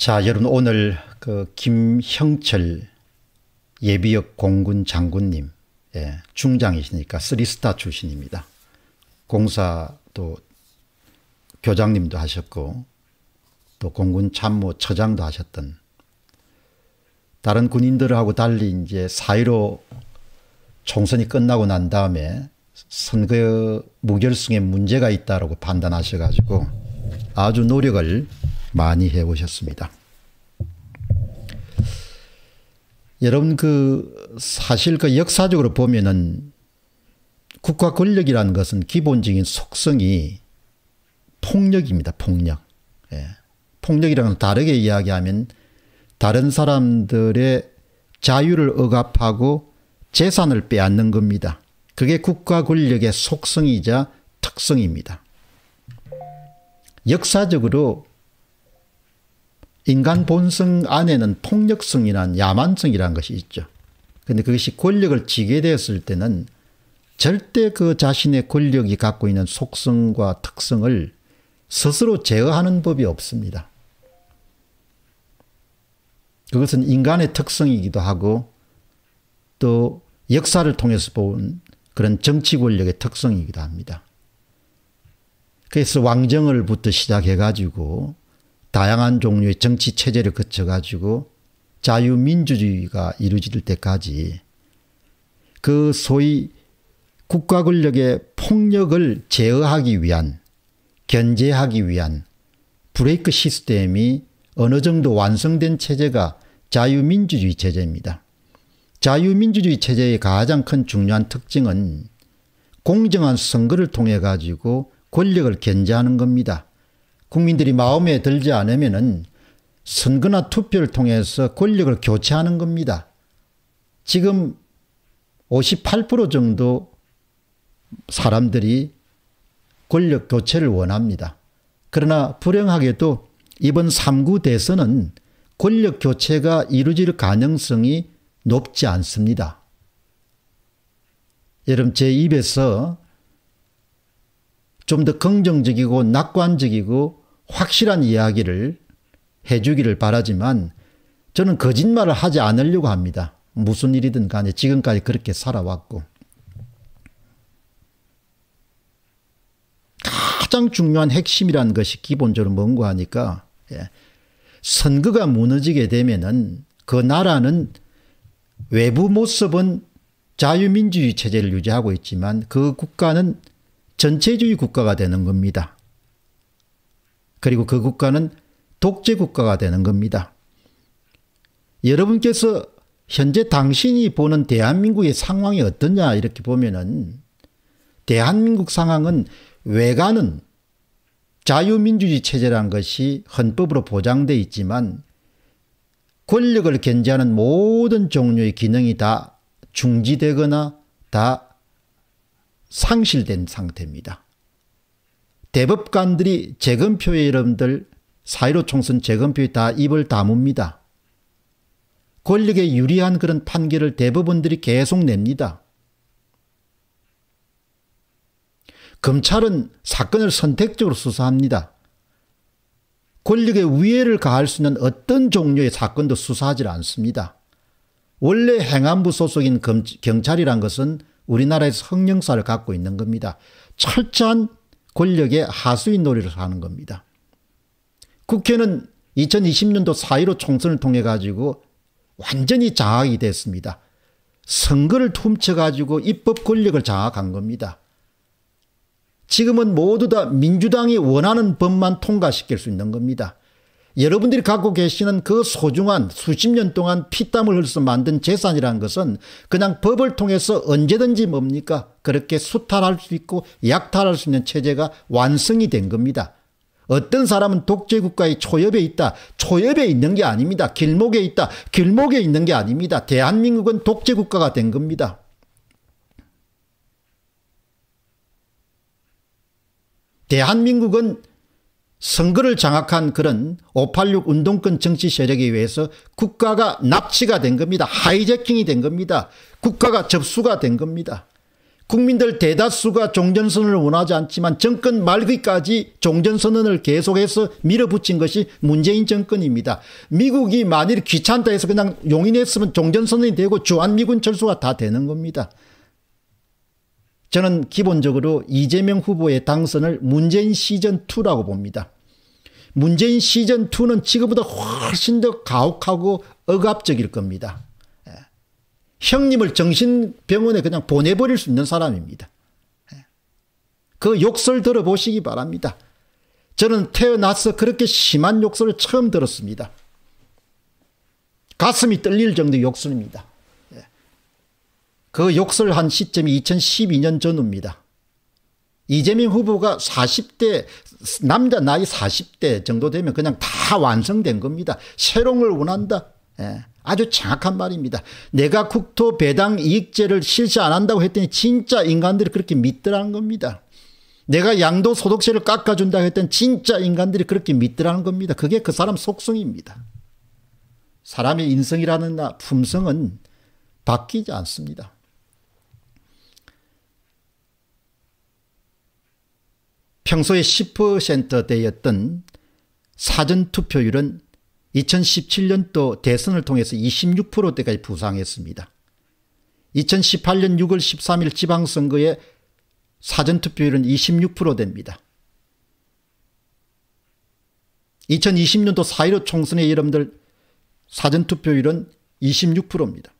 자, 여러분 오늘 그 김형철 예비역 공군 장군님 예, 중장이시니까 쓰리스타 출신입니다. 공사도 교장님도 하셨고 또 공군 참모 처장도 하셨던 다른 군인들하고 달리 이제 사이로 총선이 끝나고 난 다음에 선거 무결승에 문제가 있다라고 판단하셔 가지고 아주 노력을 많이 해오셨습니다. 여러분 그 사실 그 역사적으로 보면은 국가 권력이라는 것은 기본적인 속성이 폭력입니다. 폭력. 예. 폭력이랑은 다르게 이야기하면 다른 사람들의 자유를 억압하고 재산을 빼앗는 겁니다. 그게 국가 권력의 속성이자 특성입니다. 역사적으로 인간 본성 안에는 폭력성이란 야만성이라는 것이 있죠. 근데 그것이 권력을 쥐게 되었을 때는 절대 그 자신의 권력이 갖고 있는 속성과 특성을 스스로 제어하는 법이 없습니다. 그것은 인간의 특성이기도 하고 또 역사를 통해서 본 그런 정치 권력의 특성이기도 합니다. 그래서 왕정을부터 시작해가지고 다양한 종류의 정치 체제를 거쳐 가지고 자유민주주의가 이루어질 때까지 그 소위 국가 권력의 폭력을 제어하기 위한 견제하기 위한 브레이크 시스템이 어느 정도 완성된 체제가 자유민주주의 체제입니다. 자유민주주의 체제의 가장 큰 중요한 특징은 공정한 선거를 통해 가지고 권력을 견제하는 겁니다. 국민들이 마음에 들지 않으면은 선거나 투표를 통해서 권력을 교체하는 겁니다. 지금 58% 정도 사람들이 권력 교체를 원합니다. 그러나 불행하게도 이번 3구 대선은 권력 교체가 이루어질 가능성이 높지 않습니다. 여러분 제 입에서 좀 더 긍정적이고 낙관적이고 확실한 이야기를 해주기를 바라지만 저는 거짓말을 하지 않으려고 합니다. 무슨 일이든 간에 지금까지 그렇게 살아왔고. 가장 중요한 핵심이라는 것이 기본적으로 뭔고 하니까 예. 선거가 무너지게 되면은 그 나라는 외부 모습은 자유민주주의 체제를 유지하고 있지만 그 국가는 전체주의 국가가 되는 겁니다. 그리고 그 국가는 독재 국가가 되는 겁니다. 여러분께서 현재 당신이 보는 대한민국의 상황이 어떠냐 이렇게 보면은 대한민국 상황은 외관은 자유민주주의 체제란 것이 헌법으로 보장돼 있지만 권력을 견제하는 모든 종류의 기능이 다 중지되거나 다 상실된 상태입니다. 대법관들이 재검표의 이름들 사1 5 총선 재검표에 다 입을 다뭅니다. 권력에 유리한 그런 판결을 대법원들이 계속 냅니다. 검찰은 사건을 선택적으로 수사합니다. 권력의 위해를 가할 수 있는 어떤 종류의 사건도 수사하지 않습니다. 원래 행안부 소속인 검, 경찰이란 것은 우리나라에서 성명사를 갖고 있는 겁니다. 철저한 권력의 하수인 놀이를 하는 겁니다. 국회는 2020년도 4.15 총선을 통해 가지고 완전히 장악이 됐습니다. 선거를 훔쳐가지고 입법 권력을 장악한 겁니다. 지금은 모두 다 민주당이 원하는 법만 통과시킬 수 있는 겁니다. 여러분들이 갖고 계시는 그 소중한 수십 년 동안 피땀을 흘려서 만든 재산이라는 것은 그냥 법을 통해서 언제든지 뭡니까? 그렇게 수탈할 수 있고 약탈할 수 있는 체제가 완성이 된 겁니다. 어떤 사람은 독재국가의 초엽에 있다. 초엽에 있는 게 아닙니다. 길목에 있다. 길목에 있는 게 아닙니다. 대한민국은 독재국가가 된 겁니다. 대한민국은 선거를 장악한 그런 586 운동권 정치 세력에 의해서 국가가 납치가 된 겁니다. 하이제킹이 된 겁니다. 국가가 접수가 된 겁니다. 국민들 대다수가 종전선언을 원하지 않지만 정권 말기까지 종전선언을 계속해서 밀어붙인 것이 문재인 정권입니다. 미국이 만일 귀찮다 해서 그냥 용인했으면 종전선언이 되고 주한미군 철수가 다 되는 겁니다. 저는 기본적으로 이재명 후보의 당선을 문재인 시즌2라고 봅니다. 문재인 시즌2는 지금보다 훨씬 더 가혹하고 억압적일 겁니다. 예. 형님을 정신병원에 그냥 보내버릴 수 있는 사람입니다. 예. 그 욕설 들어보시기 바랍니다. 저는 태어나서 그렇게 심한 욕설을 처음 들었습니다. 가슴이 떨릴 정도의 욕설입니다. 그 욕설 한 시점이 2012년 전후입니다. 이재명 후보가 40대 남자 나이 40대 정도 되면 그냥 다 완성된 겁니다. 새로운걸 원한다. 예, 아주 정확한 말입니다. 내가 국토 배당 이익제를 실시 안 한다고 했더니 진짜 인간들이 그렇게 믿더라는 겁니다. 내가 양도 소득세를 깎아준다고 했더니 진짜 인간들이 그렇게 믿더라는 겁니다. 그게 그 사람 속성입니다. 사람의 인성이라는 품성은 바뀌지 않습니다. 평소에 10%대였던 사전투표율은 2017년도 대선을 통해서 26%대까지 부상했습니다. 2018년 6월 13일 지방선거에 사전투표율은 2 6됩니다 2020년도 4.15총선의 여러분들 사전투표율은 26%입니다.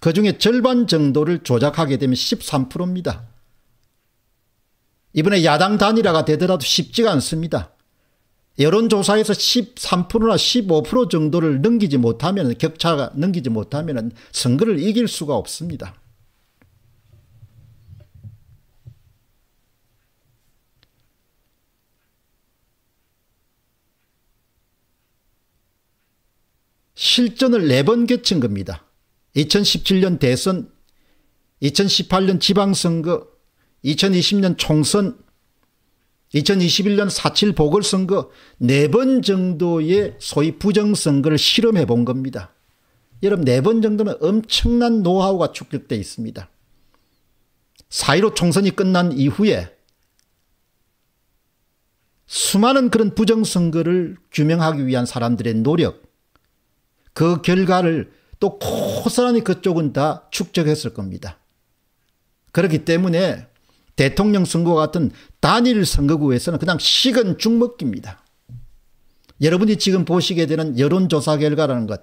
그 중에 절반 정도를 조작하게 되면 13%입니다. 이번에 야당 단일화가 되더라도 쉽지가 않습니다. 여론조사에서 13%나 15% 정도를 넘기지 못하면 격차가 넘기지 못하면 선거를 이길 수가 없습니다. 실전을 네번 거친 겁니다. 2017년 대선, 2018년 지방선거, 2020년 총선, 2021년 4.7 보궐선거 네 번 정도의 소위 부정선거를 실험해 본 겁니다. 여러분 네 번 정도면 엄청난 노하우가 축적되어 있습니다. 4.15 총선이 끝난 이후에 수많은 그런 부정선거를 규명하기 위한 사람들의 노력, 그 결과를 또 고스란히 그쪽은 다 축적했을 겁니다. 그렇기 때문에 대통령 선거 같은 단일 선거구에서는 그냥 식은 죽 먹기입니다. 여러분이 지금 보시게 되는 여론조사 결과라는 것.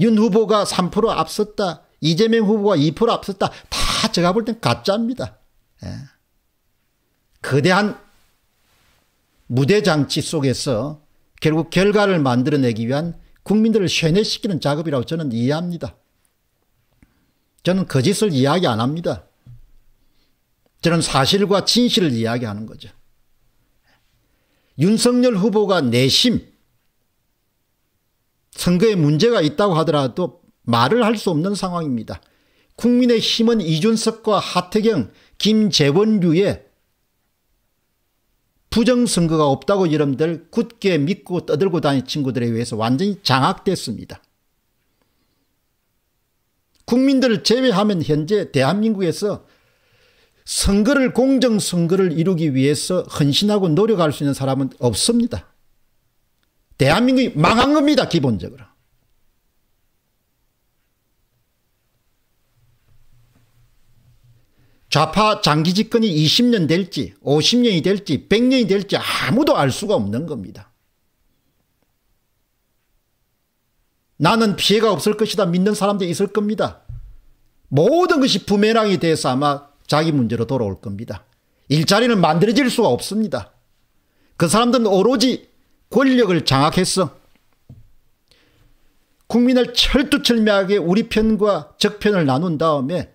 윤 후보가 3% 앞섰다. 이재명 후보가 2% 앞섰다. 다 제가 볼땐 가짜입니다. 예. 거대한 무대 장치 속에서 결국 결과를 만들어내기 위한 국민들을 쇠뇌시키는 작업이라고 저는 이해합니다. 저는 거짓을 이야기 안 합니다. 저는 사실과 진실을 이야기하는 거죠. 윤석열 후보가 내심 선거에 문제가 있다고 하더라도 말을 할 수 없는 상황입니다. 국민의힘은 이준석과 하태경, 김재원류의 부정선거가 없다고 여러분들 굳게 믿고 떠들고 다니는 친구들에 의해서 완전히 장악됐습니다. 국민들을 제외하면 현재 대한민국에서 선거를 공정 선거를 이루기 위해서 헌신하고 노력할 수 있는 사람은 없습니다. 대한민국이 망한 겁니다. 기본적으로. 좌파 장기 집권이 20년 될지 50년이 될지 100년이 될지 아무도 알 수가 없는 겁니다. 나는 피해가 없을 것이다 믿는 사람들이 있을 겁니다. 모든 것이 부메랑이 돼서 아마 자기 문제로 돌아올 겁니다. 일자리는 만들어질 수가 없습니다. 그 사람들은 오로지 권력을 장악했어. 국민을 철두철미하게 우리 편과 적편을 나눈 다음에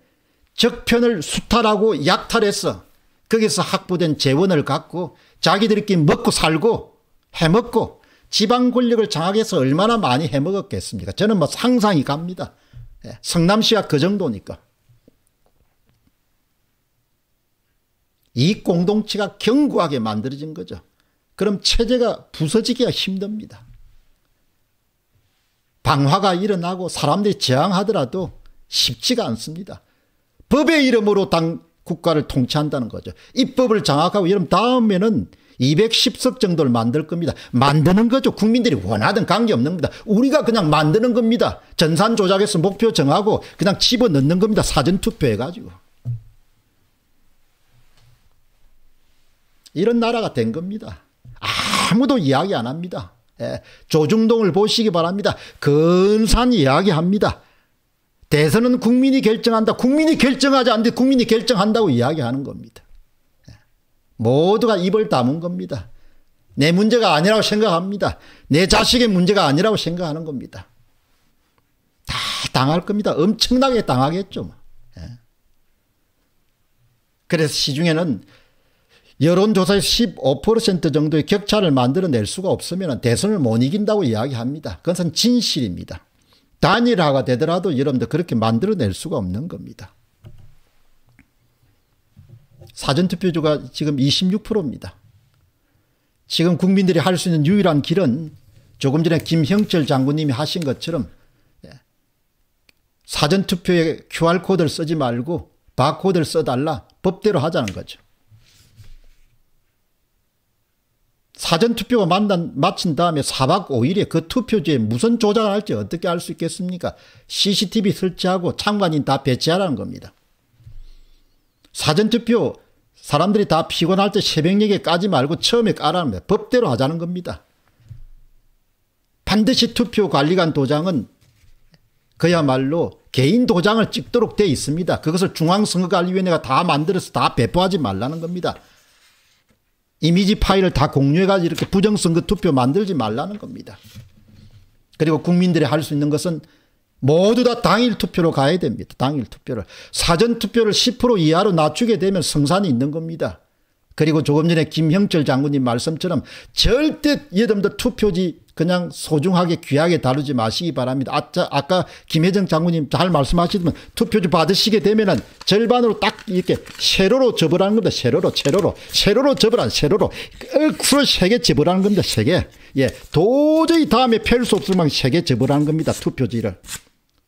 적편을 수탈하고 약탈해서 거기서 확보된 재원을 갖고 자기들끼리 먹고 살고 해먹고 지방 권력을 장악해서 얼마나 많이 해먹었겠습니까? 저는 뭐 상상이 갑니다. 예, 성남시가 그 정도니까. 이 공동체가 견고하게 만들어진 거죠. 그럼 체제가 부서지기가 힘듭니다. 방화가 일어나고 사람들이 저항하더라도 쉽지가 않습니다. 법의 이름으로 당 국가를 통치한다는 거죠. 입법을 장악하고 이러면 다음에는 210석 정도를 만들 겁니다. 만드는 거죠. 국민들이 원하든 관계없는 겁니다. 우리가 그냥 만드는 겁니다. 전산 조작에서 목표 정하고 그냥 집어넣는 겁니다. 사전투표해가지고. 이런 나라가 된 겁니다. 아무도 이야기 안 합니다. 예, 조중동을 보시기 바랍니다. 근산 이야기합니다. 대선은 국민이 결정한다. 국민이 결정하지 않는데 국민이 결정한다고 이야기하는 겁니다. 예, 모두가 입을 다문 겁니다. 내 문제가 아니라고 생각합니다. 내 자식의 문제가 아니라고 생각하는 겁니다. 다 당할 겁니다. 엄청나게 당하겠죠. 뭐. 예. 그래서 시중에는 여론조사에서 15% 정도의 격차를 만들어낼 수가 없으면 대선을 못 이긴다고 이야기합니다. 그것은 진실입니다. 단일화가 되더라도 여러분들 그렇게 만들어낼 수가 없는 겁니다. 사전투표주가 지금 26%입니다. 지금 국민들이 할 수 있는 유일한 길은 조금 전에 김형철 장군님이 하신 것처럼 예, 사전투표에 QR코드를 쓰지 말고 바코드를 써달라 법대로 하자는 거죠. 사전투표가 만난, 마친 다음에 4박 5일에 그 투표지에 무슨 조작을 할지 어떻게 알 수 있겠습니까? CCTV 설치하고 참관인 다 배치하라는 겁니다. 사전투표 사람들이 다 피곤할 때 새벽녘에 까지 말고 처음에 까라는 겁니다. 법대로 하자는 겁니다. 반드시 투표관리관 도장은 그야말로 개인 도장을 찍도록 돼 있습니다. 그것을 중앙선거관리위원회가 다 만들어서 다 배포하지 말라는 겁니다. 이미지 파일을 다 공유해가지고 이렇게 부정선거 투표 만들지 말라는 겁니다. 그리고 국민들이 할 수 있는 것은 모두 다 당일 투표로 가야 됩니다. 당일 투표를. 사전 투표를 10% 이하로 낮추게 되면 성산이 있는 겁니다. 그리고 조금 전에 김형철 장군님 말씀처럼 절대 여러분들 투표지 그냥 소중하게 귀하게 다루지 마시기 바랍니다. 아 아까 김혜정 장군님 잘 말씀하시지만 투표지 받으시게 되면은 절반으로 딱 이렇게 세로로 접으라는 겁니다. 세로로, 세로로, 세로로 접으라, 세로로. 얼굴을 세개 접으라는 겁니다. 세 개. 예. 도저히 다음에 펼 수 없을 만큼 세개 접으라는 겁니다. 투표지를.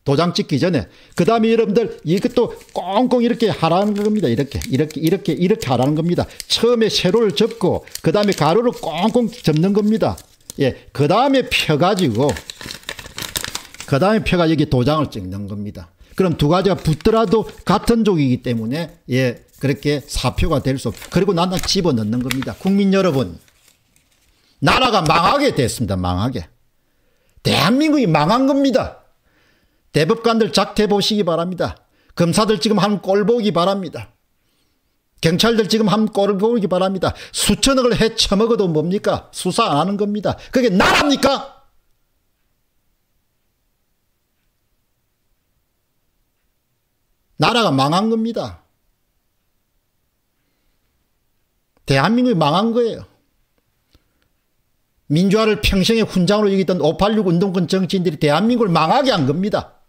도장 찍기 전에 그 다음에 여러분들 이것도 꽁꽁 이렇게 하라는 겁니다 이렇게 이렇게 이렇게 이렇게 하라는 겁니다 처음에 세로를 접고 그 다음에 가로를 꽁꽁 접는 겁니다 예그 다음에 펴가지고 그 다음에 펴가 여기 도장을 찍는 겁니다 그럼 두 가지가 붙더라도 같은 족이기 때문에 예 그렇게 사표가 될 수 없고 그리고 나는 집어넣는 겁니다 국민 여러분 나라가 망하게 됐습니다 망하게 대한민국이 망한 겁니다 대법관들 작태 보시기 바랍니다. 검사들 지금 한 꼴 보기 바랍니다. 경찰들 지금 한 꼴을 보기 바랍니다. 수천억을 헤쳐먹어도 뭡니까? 수사 안 하는 겁니다. 그게 나라입니까 나라가 망한 겁니다. 대한민국이 망한 거예요. 민주화를 평생의 훈장으로 이기던 586 운동권 정치인들이 대한민국을 망하게 한 겁니다.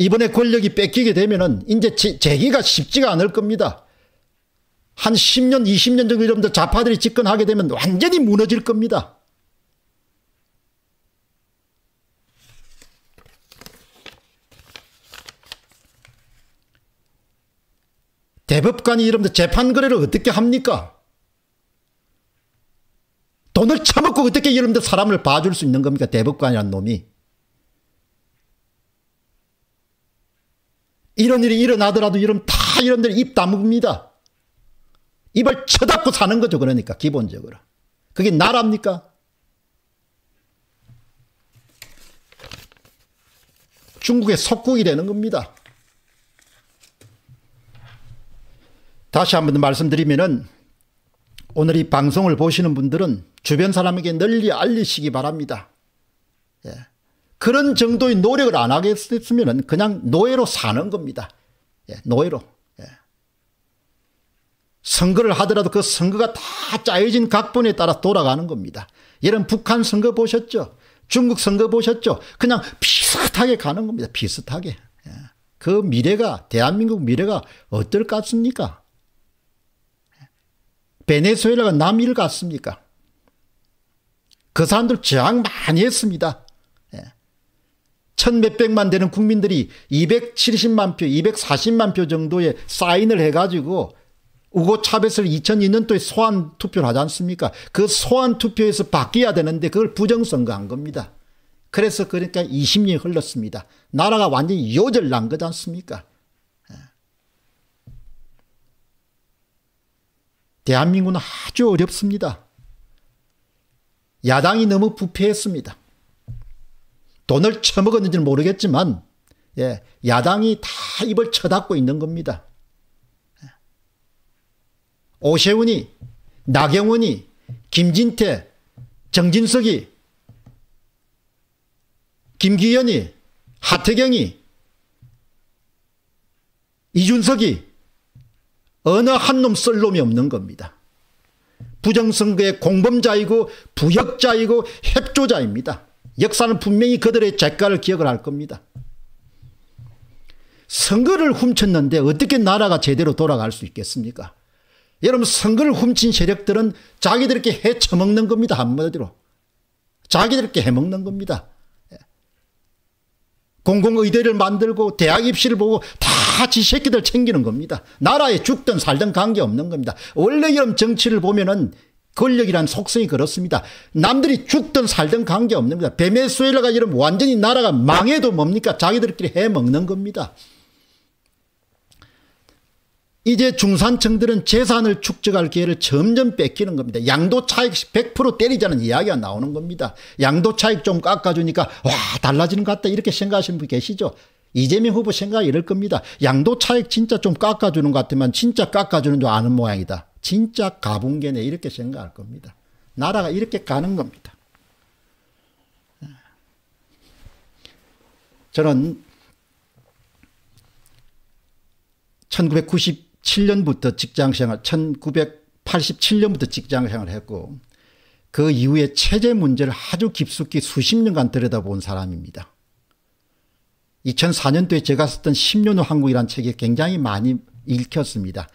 이번에 권력이 뺏기게 되면은 이제 재기가 쉽지가 않을 겁니다. 한 10년, 20년 정도 여러분들 자파들이 집권하게 되면 완전히 무너질 겁니다. 대법관이 여러분들 재판 거래를 어떻게 합니까? 돈을 처먹고 어떻게 여러분들 사람을 봐줄 수 있는 겁니까? 대법관이란 놈이. 이런 일이 일어나더라도 이런 다 이런 데입 다뭅니다. 입을 쳐다고 사는 거죠. 그러니까 기본적으로. 그게 나라입니까 중국의 속국이 되는 겁니다. 다시 한 번 말씀드리면은 오늘 이 방송을 보시는 분들은 주변 사람에게 널리 알리시기 바랍니다. 예. 그런 정도의 노력을 안 하겠으면 그냥 노예로 사는 겁니다. 예, 노예로. 예. 선거를 하더라도 그 선거가 다 짜여진 각본에 따라 돌아가는 겁니다. 이런 북한 선거 보셨죠? 중국 선거 보셨죠? 그냥 비슷하게 가는 겁니다. 비슷하게. 예. 그 미래가 대한민국 미래가 어떨 것 같습니까? 예. 베네수엘라가 남일 같습니까? 그 사람들 저항 많이 했습니다. 천 몇백만 되는 국민들이 270만 표, 240만 표 정도의 사인을 해가지고 우고 차벳을 2002년도에 소환 투표를 하지 않습니까? 그 소환 투표에서 바뀌어야 되는데 그걸 부정선거한 겁니다. 그래서 그러니까 20년이 흘렀습니다. 나라가 완전히 요절난 거지 않습니까? 예. 대한민국은 아주 어렵습니다. 야당이 너무 부패했습니다. 돈을 처먹었는지는 모르겠지만 예, 야당이 다 입을 쳐닫고 있는 겁니다. 오세훈이 나경원이 김진태 정진석이 김기현이 하태경이 이준석이 어느 한 놈 쓸 놈이 없는 겁니다. 부정선거의 공범자이고 부역자이고 협조자입니다. 역사는 분명히 그들의 재가를 기억을 할 겁니다. 선거를 훔쳤는데 어떻게 나라가 제대로 돌아갈 수 있겠습니까? 여러분 선거를 훔친 세력들은 자기들끼 해쳐먹는 겁니다. 한마디로. 자기들끼 해먹는 겁니다. 예. 공공의대를 만들고 대학 입시를 보고 다 지 새끼들 챙기는 겁니다. 나라에 죽든 살든 관계없는 겁니다. 원래 이런 정치를 보면은 권력이란 속성이 그렇습니다. 남들이 죽든 살든 관계없습니다. 베네수엘라가 이런 완전히 나라가 망해도 뭡니까? 자기들끼리 해먹는 겁니다. 이제 중산층들은 재산을 축적할 기회를 점점 뺏기는 겁니다. 양도 차익 100% 때리자는 이야기가 나오는 겁니다. 양도 차익 좀 깎아주니까 와 달라지는 것 같다 이렇게 생각하시는 분 계시죠? 이재명 후보 생각 이럴 겁니다. 양도 차익 진짜 좀 깎아주는 것 같으면 진짜 깎아주는 줄 아는 모양이다. 진짜 가분견에 이렇게 생각할 겁니다. 나라가 이렇게 가는 겁니다. 저는 1997년부터 직장생활 1987년부터 직장생활을 했고 그 이후에 체제 문제를 아주 깊숙이 수십 년간 들여다본 사람입니다. 2004년도에 제가 썼던 10년 후 한국이라는 책이 굉장히 많이 읽혔습니다.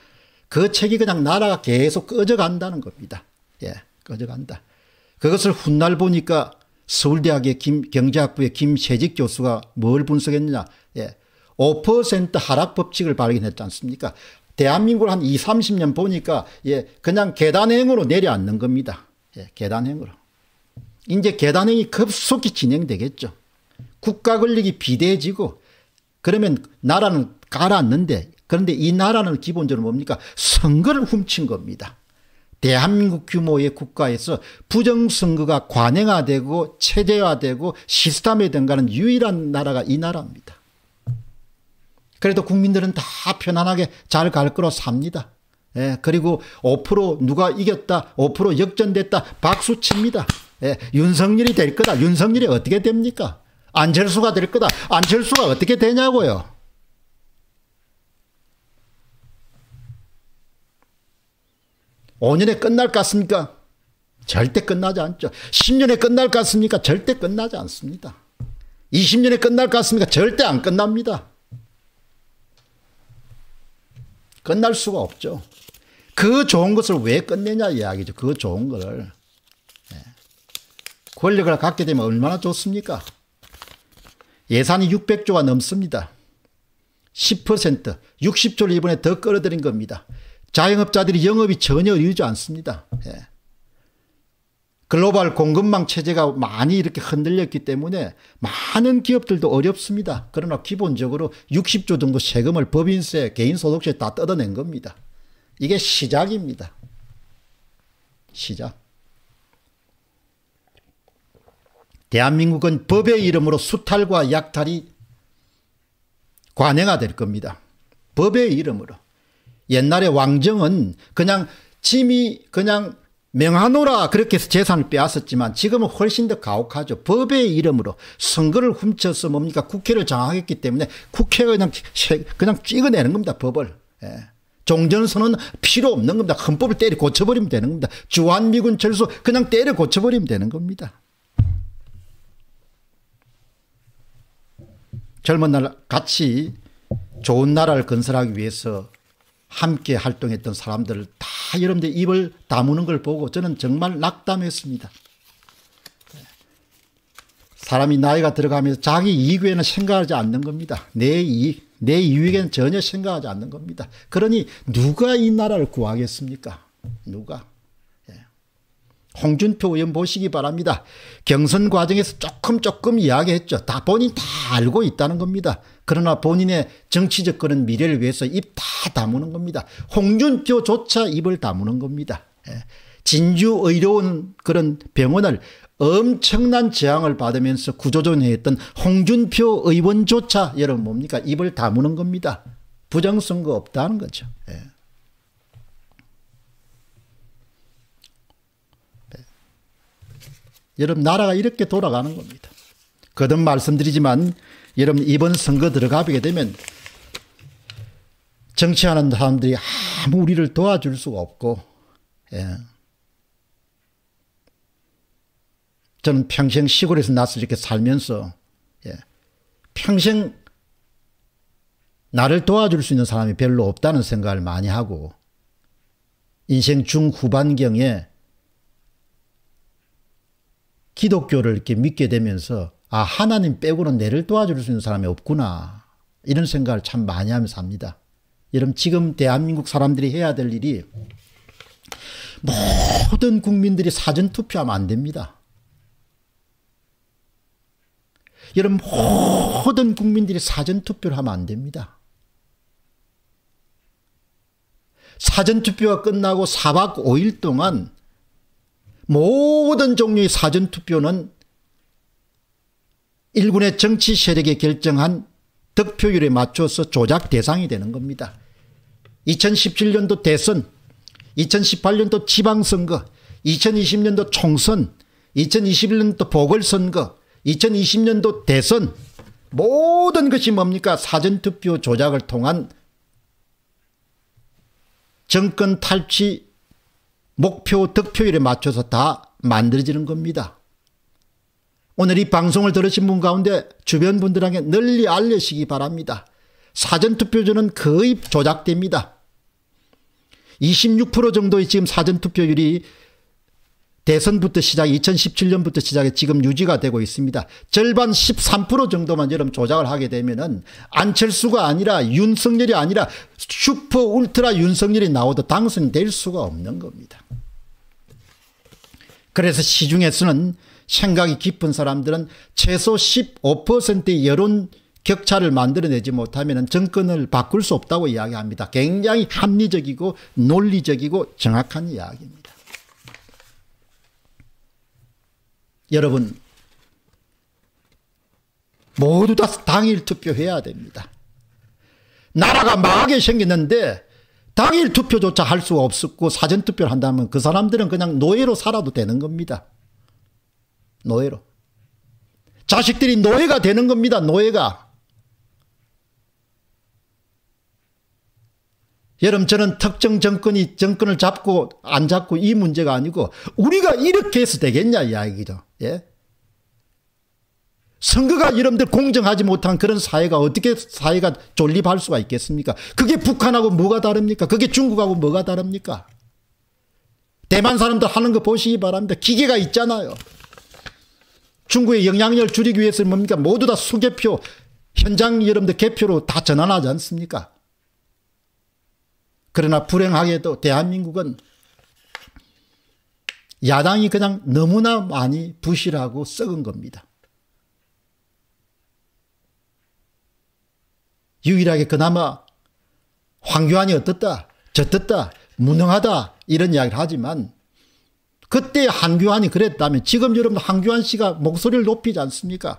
그 책이 그냥 나라가 계속 꺼져간다는 겁니다. 예, 꺼져간다. 그것을 훗날 보니까 서울대학의 김, 경제학부의 김세직 교수가 뭘 분석했느냐. 예, 5% 하락 법칙을 발견했지 않습니까? 대한민국을 한 2, 30년 보니까 예, 그냥 계단행으로 내려앉는 겁니다. 예, 계단행으로. 이제 계단행이 급속히 진행되겠죠. 국가 권력이 비대해지고 그러면 나라는 가았는데 그런데 이 나라는 기본적으로 뭡니까? 선거를 훔친 겁니다. 대한민국 규모의 국가에서 부정선거가 관행화되고 체제화되고 시스템에 등가는 유일한 나라가 이 나라입니다. 그래도 국민들은 다 편안하게 잘 갈 거로 삽니다. 예, 그리고 5% 누가 이겼다, 5% 역전됐다, 박수칩니다. 예, 윤석열이 될 거다. 윤석열이 어떻게 됩니까? 안철수가 될 거다. 안철수가 어떻게 되냐고요. 5년에 끝날 것 같습니까? 절대 끝나지 않죠. 10년에 끝날 것 같습니까? 절대 끝나지 않습니다. 20년에 끝날 것 같습니까? 절대 안 끝납니다. 끝날 수가 없죠. 그 좋은 것을 왜 끝내냐 이야기죠. 그 좋은 거를. 예. 권력을 갖게 되면 얼마나 좋습니까? 예산이 600조가 넘습니다. 10% 60조를 이번에 더 끌어들인 겁니다. 자영업자들이 영업이 전혀 이루지 않습니다. 예. 글로벌 공급망 체제가 많이 이렇게 흔들렸기 때문에 많은 기업들도 어렵습니다. 그러나 기본적으로 60조 정도 세금을 법인세, 개인소득세 다 뜯어낸 겁니다. 이게 시작입니다. 시작. 대한민국은 법의 이름으로 수탈과 약탈이 관행화 될 겁니다. 법의 이름으로. 옛날에 왕정은 그냥 짐이 그냥 명하노라 그렇게 해서 재산을 빼앗았지만 지금은 훨씬 더 가혹하죠. 법의 이름으로 선거를 훔쳐서 뭡니까 국회를 장악했기 때문에 국회가 그냥 그냥 찍어내는 겁니다. 법을. 예. 종전선언 필요 없는 겁니다. 헌법을 때려 고쳐버리면 되는 겁니다. 주한미군 철수 그냥 때려 고쳐버리면 되는 겁니다. 젊은 날 같이 좋은 나라를 건설하기 위해서 함께 활동했던 사람들을 다 여러분들 입을 다무는 걸 보고 저는 정말 낙담했습니다. 사람이 나이가 들어가면서 자기 이익에는 생각하지 않는 겁니다. 내 이익, 내 이익에는 전혀 생각하지 않는 겁니다. 그러니 누가 이 나라를 구하겠습니까? 누가? 홍준표 의원 보시기 바랍니다. 경선 과정에서 조금 조금 이야기했죠. 다 본인 다 알고 있다는 겁니다. 그러나 본인의 정치적 그런 미래를 위해서 입 다 다무는 겁니다. 홍준표조차 입을 다무는 겁니다. 예. 진주 의료원 그런 병원을 엄청난 재앙을 받으면서 구조조정했던 홍준표 의원조차 여러분 뭡니까? 입을 다무는 겁니다. 부정선거 없다는 거죠. 예. 여러분 나라가 이렇게 돌아가는 겁니다. 거듭 말씀드리지만 여러분 이번 선거 들어가게 되면 정치하는 사람들이 아무 우리를 도와줄 수가 없고 예. 저는 평생 시골에서 낯을 이렇게 살면서 예. 평생 나를 도와줄 수 있는 사람이 별로 없다는 생각을 많이 하고 인생 중후반경에 기독교를 이렇게 믿게 되면서 아 하나님 빼고는 내를 도와줄 수 있는 사람이 없구나 이런 생각을 참 많이 하면서 합니다. 여러분 지금 대한민국 사람들이 해야 될 일이 모든 국민들이 사전 투표하면 안 됩니다. 여러분 모든 국민들이 사전 투표를 하면 안 됩니다. 사전 투표가 끝나고 4박 5일 동안 모든 종류의 사전투표는 일군의 정치 세력이 결정한 득표율에 맞춰서 조작 대상이 되는 겁니다. 2017년도 대선, 2018년도 지방선거, 2020년도 총선, 2021년도 보궐선거, 2020년도 대선 모든 것이 뭡니까? 사전투표 조작을 통한 정권 탈취 목표 득표율에 맞춰서 다 만들어지는 겁니다. 오늘 이 방송을 들으신 분 가운데 주변 분들에게 널리 알려시기 바랍니다. 사전투표율은 거의 조작됩니다. 26% 정도의 지금 사전투표율이 대선부터 시작 2017년부터 시작해 지금 유지가 되고 있습니다. 절반 13% 정도만 여러분 조작을 하게 되면은 안철수가 아니라 윤석열이 아니라 슈퍼 울트라 윤석열이 나오도 당선될 수가 없는 겁니다. 그래서 시중에서는 생각이 깊은 사람들은 최소 15%의 여론 격차를 만들어내지 못하면 정권을 바꿀 수 없다고 이야기합니다. 굉장히 합리적이고 논리적이고 정확한 이야기입니다. 여러분 모두 다 당일 투표해야 됩니다. 나라가 망하게 생겼는데 당일 투표조차 할 수가 없었고 사전 투표를 한다면 그 사람들은 그냥 노예로 살아도 되는 겁니다. 노예로. 자식들이 노예가 되는 겁니다. 노예가. 여러분 저는 특정 정권이 정권을 잡고 안 잡고 이 문제가 아니고 우리가 이렇게 해서 되겠냐 이야기죠. 예? 선거가 여러분들 공정하지 못한 그런 사회가 어떻게 사회가 존립할 수가 있겠습니까? 그게 북한하고 뭐가 다릅니까? 그게 중국하고 뭐가 다릅니까? 대만 사람들 하는 거 보시기 바랍니다. 기계가 있잖아요. 중국의 영향력을 줄이기 위해서 뭡니까? 모두 다 수개표, 현장 여러분들 개표로 다 전환하지 않습니까? 그러나 불행하게도 대한민국은 야당이 그냥 너무나 많이 부실하고 썩은 겁니다. 유일하게 그나마 황교안이 어떻다 저떻다 무능하다 이런 이야기를 하지만 그때 한교안이 그랬다면 지금 여러분 한교안 씨가 목소리를 높이지 않습니까?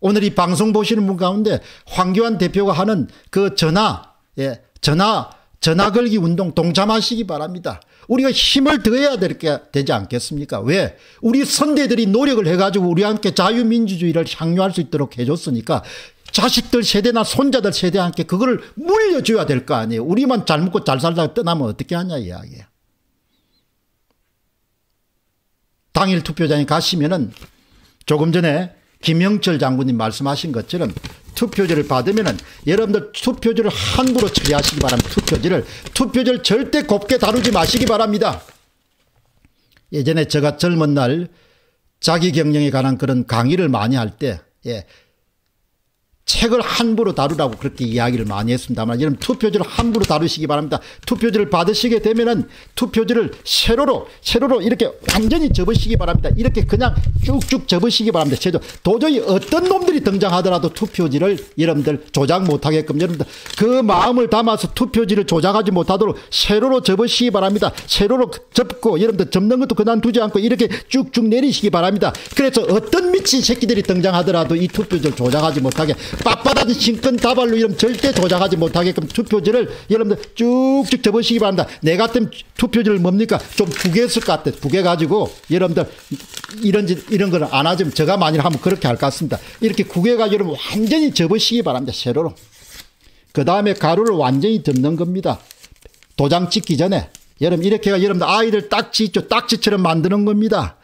오늘 이 방송 보시는 분 가운데 황교안 대표가 하는 그 전화, 예, 전화 전화 걸기 운동 동참하시기 바랍니다. 우리가 힘을 더해야 될게 되지 않겠습니까? 왜? 우리 선대들이 노력을 해가지고 우리 함께 자유민주주의를 향유할 수 있도록 해줬으니까 자식들 세대나 손자들 세대 함께 그걸 물려줘야 될 거 아니에요. 우리만 잘 먹고 잘 살다가 떠나면 어떻게 하냐 이야기야. 당일 투표장에 가시면은 조금 전에 김영철 장군님 말씀하신 것처럼 투표지를 받으면 여러분들 투표지를 함부로 처리하시기 바랍니다. 투표지를 투표지를 절대 곱게 다루지 마시기 바랍니다. 예전에 제가 젊은 날 자기 경영에 관한 그런 강의를 많이 할 때 예, 책을 함부로 다루라고 그렇게 이야기를 많이 했습니다만 여러분 투표지를 함부로 다루시기 바랍니다. 투표지를 받으시게 되면은 투표지를 세로로 세로로 이렇게 완전히 접으시기 바랍니다. 이렇게 그냥 쭉쭉 접으시기 바랍니다. 제조 도저히 어떤 놈들이 등장하더라도 투표지를 여러분들 조작 못하게끔 여러분들 그 마음을 담아서 투표지를 조작하지 못하도록 세로로 접으시기 바랍니다. 세로로 접고 여러분들 접는 것도 그냥 두지 않고 이렇게 쭉쭉 내리시기 바랍니다. 그래서 어떤 미친 새끼들이 등장하더라도 이 투표지를 조작하지 못하게 빳빳한 신권 다발로 이름 절대 도장하지 못하게끔 투표지를 여러분들 쭉쭉 접으시기 바랍니다. 내가은 투표지를 뭡니까? 좀구개했을것 같아. 구개가지고 여러분들 이런 짓, 이런 거는 안 하지만 제가 만일 하면 그렇게 할 것 같습니다. 이렇게 구개가지고 여러분 완전히 접으시기 바랍니다. 세로로. 그 다음에 가루를 완전히 덮는 겁니다. 도장 찍기 전에. 여러분 이렇게 여러분들 아이들 딱지 있죠. 딱지처럼 만드는 겁니다.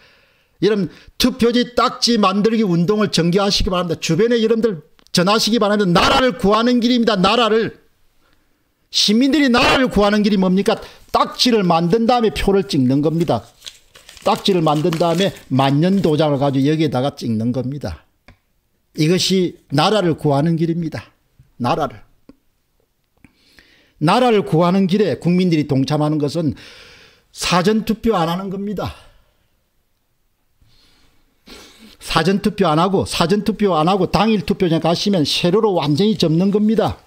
여러분 투표지 딱지 만들기 운동을 전개하시기 바랍니다. 주변에 여러분들 전하시기 바랍니다. 나라를 구하는 길입니다. 나라를. 시민들이 나라를 구하는 길이 뭡니까? 딱지를 만든 다음에 표를 찍는 겁니다. 딱지를 만든 다음에 만년도장을 가지고 여기에다가 찍는 겁니다. 이것이 나라를 구하는 길입니다. 나라를. 나라를 구하는 길에 국민들이 동참하는 것은 사전투표 안 하는 겁니다. 사전투표 안 하고 사전투표 안 하고 당일투표장 가시면 세로로 완전히 접는 겁니다.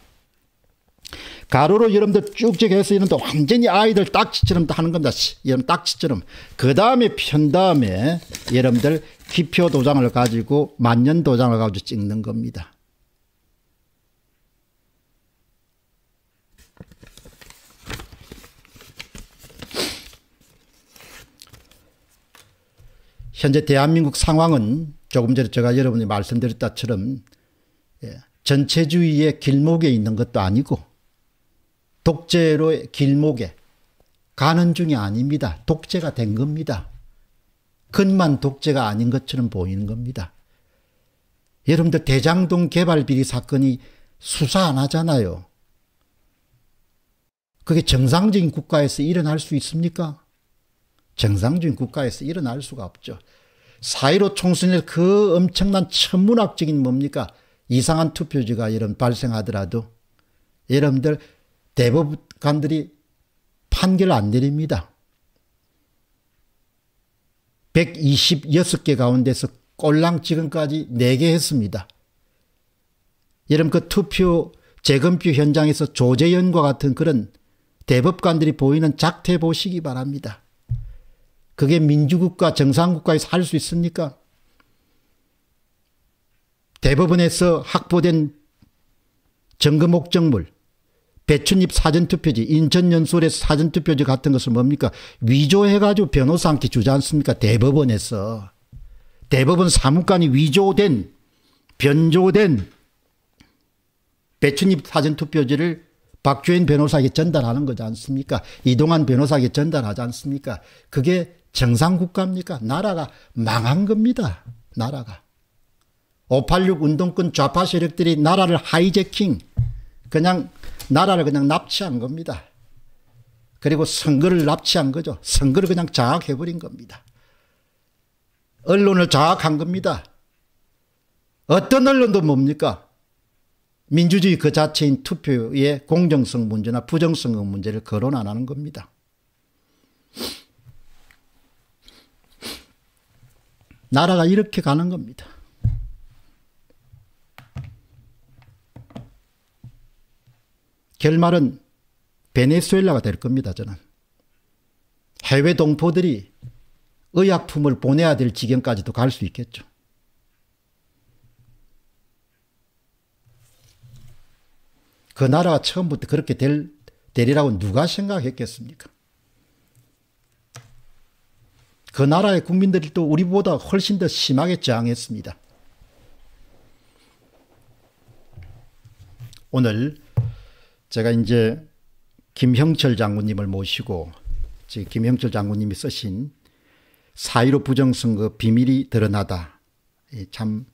가로로 여러분들 쭉쭉 해서 이런 또 완전히 아이들 딱지처럼 하는 겁니다. 이런 딱지처럼. 그 다음에 편 다음에 여러분들 기표 도장을 가지고 만년 도장을 가지고 찍는 겁니다. 현재 대한민국 상황은 조금 전에 제가 여러분이 말씀드렸다처럼 예, 전체주의의 길목에 있는 것도 아니고 독재로의 길목에 가는 중이 아닙니다. 독재가 된 겁니다. 근만 독재가 아닌 것처럼 보이는 겁니다. 여러분들 대장동 개발 비리 사건이 수사 안 하잖아요. 그게 정상적인 국가에서 일어날 수 있습니까? 정상적인 국가에서 일어날 수가 없죠. 4.15총선에그 엄청난 천문학적인 뭡니까? 이상한 투표지가 이런 발생하더라도 여러분들 대법관들이 판결 안 내립니다. 126개 가운데서 꼴랑 지금까지 4개 했습니다. 여러분 그 투표 재검표 현장에서 조재현과 같은 그런 대법관들이 보이는 작태 보시기 바랍니다. 그게 민주국가 정상국가에살 수 있습니까? 대법원에서 확보된 정금옥정물 배춘잎 사전투표지 인천연수원에서 사전투표지 같은 것을 뭡니까 위조해가지고 변호사한테 주지 않습니까 대법원에서 대법원 사무관이 위조된 변조된 배춘잎 사전투표지를 박주인 변호사에게 전달하는 거지 않습니까 이동환 변호사에게 전달하지 않습니까 그게 정상국가입니까? 나라가 망한 겁니다. 나라가. 586 운동권 좌파 세력들이 나라를 하이제킹, 그냥 나라를 그냥 납치한 겁니다. 그리고 선거를 납치한 거죠. 선거를 그냥 장악해버린 겁니다. 언론을 장악한 겁니다. 어떤 언론도 뭡니까? 민주주의 그 자체인 투표의 공정성 문제나 부정성 문제를 거론 안 하는 겁니다. 나라가 이렇게 가는 겁니다. 결말은 베네수엘라가 될 겁니다, 저는. 해외 동포들이 의약품을 보내야 될 지경까지도 갈 수 있겠죠. 그 나라가 처음부터 그렇게 될, 되리라고 누가 생각했겠습니까? 그 나라의 국민들이 또 우리보다 훨씬 더 심하게 저항했습니다. 오늘 제가 이제 김형철 장군님을 모시고 김형철 장군님이 쓰신 사1로 부정선거 비밀이 드러나다. 참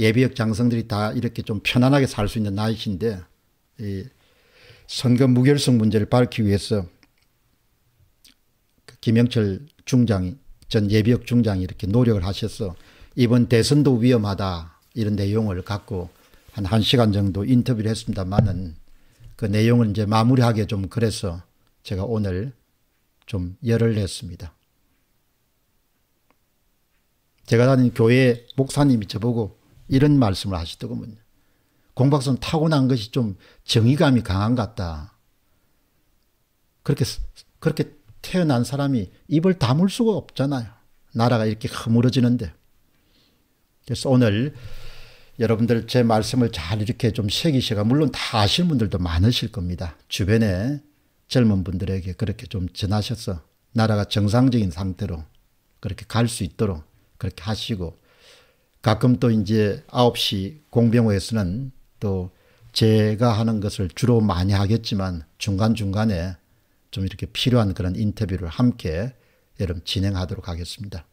예비역 장성들이 다 이렇게 좀 편안하게 살 수 있는 나이신데 선거 무결성 문제를 밝히기 위해서 그 김영철 중장이 전 예비역 중장이 이렇게 노력을 하셔서 이번 대선도 위험하다 이런 내용을 갖고 한 1시간 정도 인터뷰를 했습니다만은 그 내용을 이제 마무리하게 좀 그래서 제가 오늘 좀 열을 냈습니다. 제가 다닌 교회 목사님이 저보고 이런 말씀을 하시더군요. 공박사 타고난 것이 좀 정의감이 강한 것 같다. 그렇게, 그렇게 태어난 사람이 입을 다물 수가 없잖아요. 나라가 이렇게 허물어지는데. 그래서 오늘 여러분들 제 말씀을 잘 이렇게 좀 새기시가 물론 다아실 분들도 많으실 겁니다. 주변에 젊은 분들에게 그렇게 좀 전하셔서 나라가 정상적인 상태로 그렇게 갈 수 있도록 그렇게 하시고 가끔 또 이제 9시 공병호에서는 또 제가 하는 것을 주로 많이 하겠지만 중간중간에 좀 이렇게 필요한 그런 인터뷰를 함께 여러분 진행하도록 하겠습니다.